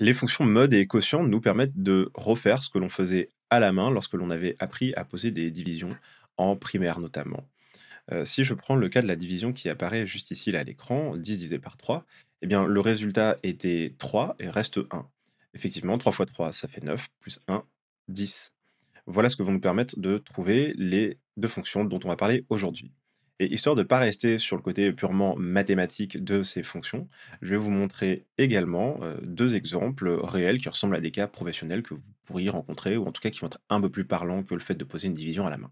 Les fonctions mode et quotient nous permettent de refaire ce que l'on faisait à la main lorsque l'on avait appris à poser des divisions, en primaire notamment. Euh, si je prends le cas de la division qui apparaît juste ici à l'écran, 10 divisé par 3, eh bien, le résultat était 3 et reste 1. Effectivement, 3 fois 3, ça fait 9, plus 1, 10. Voilà ce que vont nous permettre de trouver les deux fonctions dont on va parler aujourd'hui. Et histoire de ne pas rester sur le côté purement mathématique de ces fonctions, je vais vous montrer également deux exemples réels qui ressemblent à des cas professionnels que vous pourriez rencontrer, ou en tout cas qui vont être un peu plus parlants que le fait de poser une division à la main.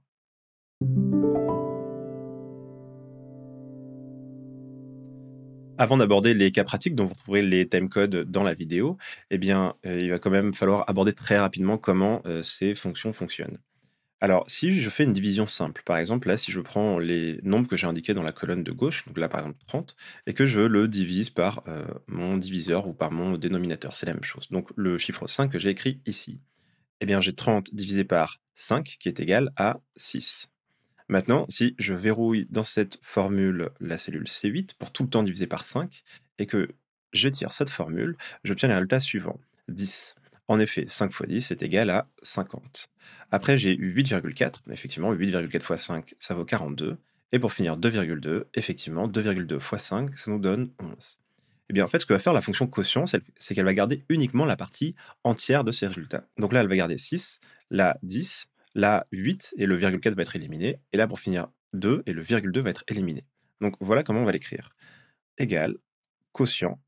Avant d'aborder les cas pratiques dont vous trouverez les timecodes dans la vidéo, eh bien, euh, il va quand même falloir aborder très rapidement comment ces fonctions fonctionnent. Alors, si je fais une division simple, par exemple, là, si je prends les nombres que j'ai indiqués dans la colonne de gauche, donc là, par exemple, 30, et que je le divise par euh, mon diviseur ou par mon dénominateur, c'est la même chose. Donc, le chiffre 5 que j'ai écrit ici, eh bien, j'ai 30 divisé par 5, qui est égal à 6. Maintenant, si je verrouille dans cette formule la cellule C8 pour tout le temps divisé par 5, et que je tire cette formule, j'obtiens les résultat suivant, 10. En effet, 5 x 10 est égal à 50. Après, j'ai eu 8,4. Effectivement, 8,4 fois 5, ça vaut 42. Et pour finir, 2,2. Effectivement, 2,2 fois 5, ça nous donne 11. Et eh bien, en fait, ce que va faire la fonction quotient, c'est qu'elle va garder uniquement la partie entière de ces résultats. Donc là, elle va garder 6, la 10, la 8, et le 4 va être éliminé. Et là, pour finir, 2, et le virgule 2 va être éliminé. Donc voilà comment on va l'écrire. Égal, quotient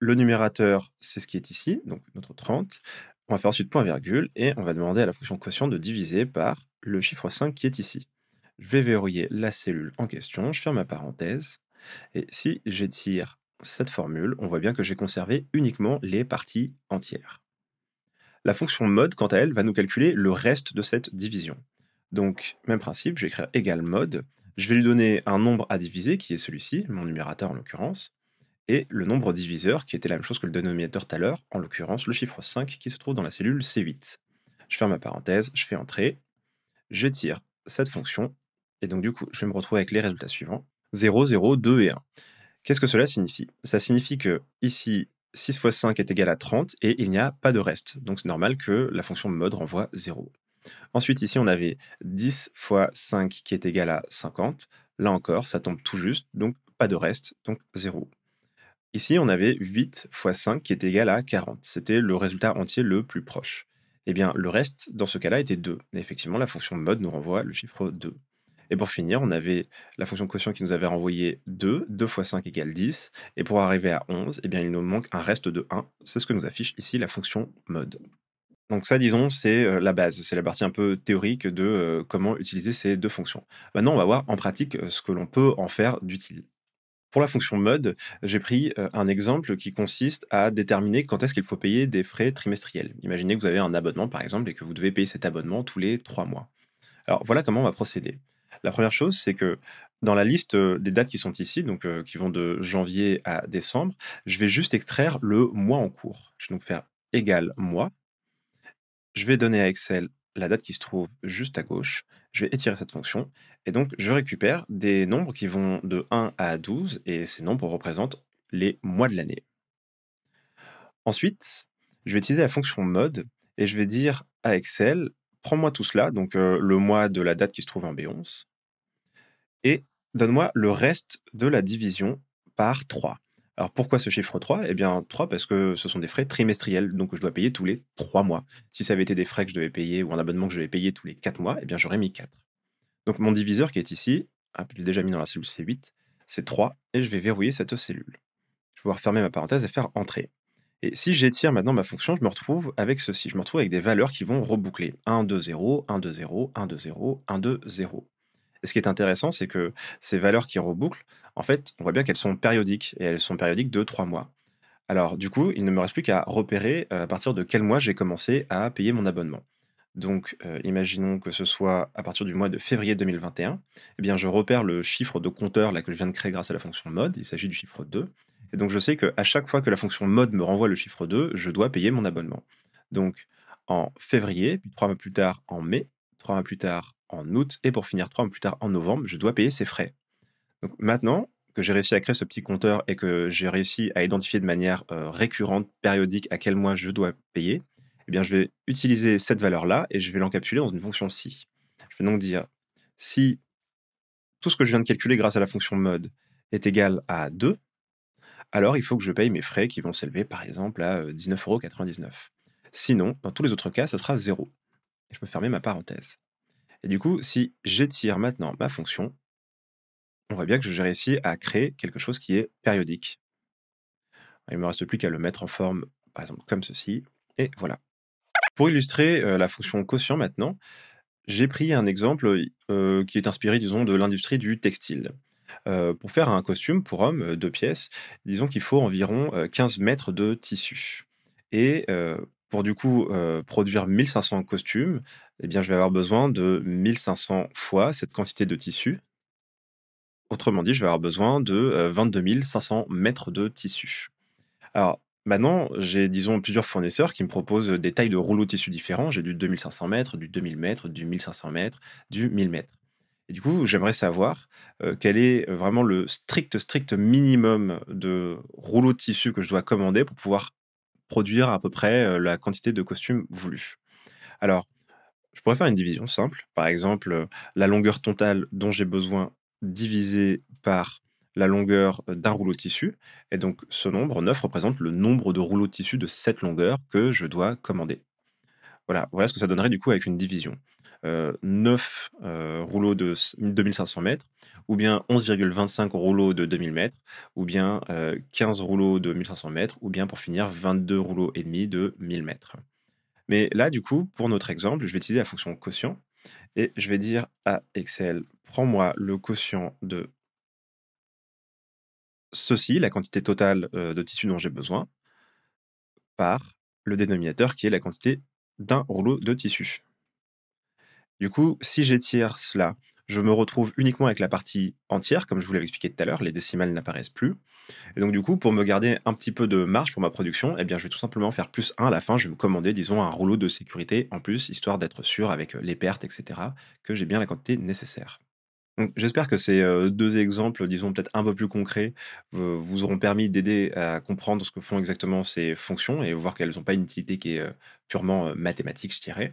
le numérateur, c'est ce qui est ici, donc notre 30. On va faire ensuite point virgule et on va demander à la fonction quotient de diviser par le chiffre 5 qui est ici. Je vais verrouiller la cellule en question, je ferme ma parenthèse. Et si j'étire cette formule, on voit bien que j'ai conservé uniquement les parties entières. La fonction mode, quant à elle, va nous calculer le reste de cette division. Donc, même principe, je vais écrire égal mode. Je vais lui donner un nombre à diviser, qui est celui-ci, mon numérateur en l'occurrence et le nombre diviseur, qui était la même chose que le dénominateur tout à l'heure, en l'occurrence le chiffre 5 qui se trouve dans la cellule C8. Je ferme ma parenthèse, je fais entrer, je tire cette fonction, et donc du coup, je vais me retrouver avec les résultats suivants, 0, 0, 2 et 1. Qu'est-ce que cela signifie Ça signifie que ici, 6 fois 5 est égal à 30 et il n'y a pas de reste. Donc c'est normal que la fonction mode renvoie 0. Ensuite, ici, on avait 10 fois 5 qui est égal à 50. Là encore, ça tombe tout juste, donc pas de reste, donc 0. Ici, on avait 8 fois 5 qui est égal à 40. C'était le résultat entier le plus proche. Eh bien, le reste, dans ce cas-là, était 2. Et effectivement, la fonction mode nous renvoie le chiffre 2. Et pour finir, on avait la fonction quotient qui nous avait renvoyé 2. 2 fois 5 égale 10. Et pour arriver à 11, eh bien, il nous manque un reste de 1. C'est ce que nous affiche ici la fonction mode. Donc ça, disons, c'est euh, la base, c'est la partie un peu théorique de euh, comment utiliser ces deux fonctions. Maintenant, on va voir en pratique euh, ce que l'on peut en faire d'utile. Pour la fonction mode, j'ai pris euh, un exemple qui consiste à déterminer quand est-ce qu'il faut payer des frais trimestriels. Imaginez que vous avez un abonnement, par exemple, et que vous devez payer cet abonnement tous les trois mois. Alors voilà comment on va procéder. La première chose, c'est que dans la liste euh, des dates qui sont ici, donc euh, qui vont de janvier à décembre, je vais juste extraire le mois en cours. Je vais donc faire égal mois. Je vais donner à Excel la date qui se trouve juste à gauche, je vais étirer cette fonction, et donc je récupère des nombres qui vont de 1 à 12, et ces nombres représentent les mois de l'année. Ensuite, je vais utiliser la fonction mode, et je vais dire à Excel, prends-moi tout cela, donc euh, le mois de la date qui se trouve en B11, et donne-moi le reste de la division par 3. Alors pourquoi ce chiffre 3 Eh bien 3 parce que ce sont des frais trimestriels, donc je dois payer tous les 3 mois. Si ça avait été des frais que je devais payer ou un abonnement que je devais payer tous les 4 mois, eh bien j'aurais mis 4. Donc mon diviseur qui est ici, je l'ai déjà mis dans la cellule C8, c'est 3, et je vais verrouiller cette cellule. Je vais pouvoir fermer ma parenthèse et faire entrer. Et si j'étire maintenant ma fonction, je me retrouve avec ceci. Je me retrouve avec des valeurs qui vont reboucler. 1, 2, 0, 1, 2, 0, 1, 2, 0, 1, 2, 0. Et ce qui est intéressant, c'est que ces valeurs qui rebouclent, en fait, on voit bien qu'elles sont périodiques, et elles sont périodiques de trois mois. Alors, du coup, il ne me reste plus qu'à repérer euh, à partir de quel mois j'ai commencé à payer mon abonnement. Donc, euh, imaginons que ce soit à partir du mois de février 2021. Eh bien, je repère le chiffre de compteur là, que je viens de créer grâce à la fonction mode. Il s'agit du chiffre 2. Et donc, je sais qu'à chaque fois que la fonction mode me renvoie le chiffre 2, je dois payer mon abonnement. Donc, en février, puis trois mois plus tard en mai, trois mois plus tard en août, et pour finir trois mois plus tard en novembre, je dois payer ces frais. Donc, maintenant, que j'ai réussi à créer ce petit compteur et que j'ai réussi à identifier de manière euh, récurrente, périodique, à quel mois je dois payer, eh bien, je vais utiliser cette valeur-là et je vais l'encapsuler dans une fonction si. Je vais donc dire si tout ce que je viens de calculer grâce à la fonction mode est égal à 2, alors il faut que je paye mes frais qui vont s'élever par exemple à 19,99 euh, euros. Sinon, dans tous les autres cas, ce sera 0. je peux fermer ma parenthèse. Et du coup, si j'étire maintenant ma fonction, on voit bien que j'ai réussi à créer quelque chose qui est périodique. Il ne me reste plus qu'à le mettre en forme, par exemple comme ceci, et voilà. Pour illustrer euh, la fonction quotient maintenant, j'ai pris un exemple euh, qui est inspiré, disons, de l'industrie du textile. Euh, pour faire un costume pour homme de pièces, disons qu'il faut environ 15 mètres de tissu. Et pour du coup produire 1500 costumes, eh bien, je vais avoir besoin de 1500 fois cette quantité de tissu, Autrement dit, je vais avoir besoin de 22 euh, 500 mètres de tissu. Alors, Maintenant, j'ai, disons, plusieurs fournisseurs qui me proposent des tailles de rouleaux de tissu différents. J'ai du 2500 mètres, du 2000 mètres, du 1500 mètres, du 1000 mètres. Et du coup, j'aimerais savoir euh, quel est vraiment le strict, strict minimum de rouleaux de tissu que je dois commander pour pouvoir produire à peu près euh, la quantité de costumes voulu. Alors, je pourrais faire une division simple. Par exemple, la longueur totale dont j'ai besoin divisé par la longueur d'un rouleau de tissu. Et donc ce nombre 9 représente le nombre de rouleaux de tissu de cette longueur que je dois commander. Voilà, voilà ce que ça donnerait du coup avec une division. 9 rouleaux de 2500 mètres, ou bien 11,25 rouleaux de 2000 mètres, ou bien 15 rouleaux de 1500 mètres, ou bien pour finir 22 rouleaux et demi de 1000 mètres. Mais là, du coup, pour notre exemple, je vais utiliser la fonction quotient et je vais dire à Excel, prends-moi le quotient de ceci, la quantité totale euh, de tissu dont j'ai besoin, par le dénominateur qui est la quantité d'un rouleau de tissu. Du coup, si j'étire cela je me retrouve uniquement avec la partie entière, comme je vous l'avais expliqué tout à l'heure, les décimales n'apparaissent plus. Et donc du coup, pour me garder un petit peu de marge pour ma production, eh bien, je vais tout simplement faire plus 1 à la fin, je vais me commander, disons, un rouleau de sécurité en plus, histoire d'être sûr avec euh, les pertes, etc., que j'ai bien la quantité nécessaire. J'espère que ces euh, deux exemples, disons peut-être un peu plus concrets, euh, vous auront permis d'aider à comprendre ce que font exactement ces fonctions et voir qu'elles n'ont pas une utilité qui est purement mathématique, je dirais.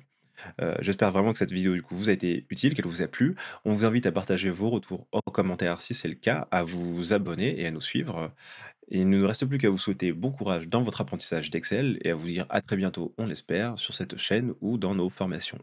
Euh, j'espère vraiment que cette vidéo du coup vous a été utile, qu'elle vous a plu. On vous invite à partager vos retours en commentaire si c'est le cas, à vous abonner et à nous suivre. il ne nous reste plus qu'à vous souhaiter bon courage dans votre apprentissage d'Excel et à vous dire à très bientôt, on l'espère, sur cette chaîne ou dans nos formations.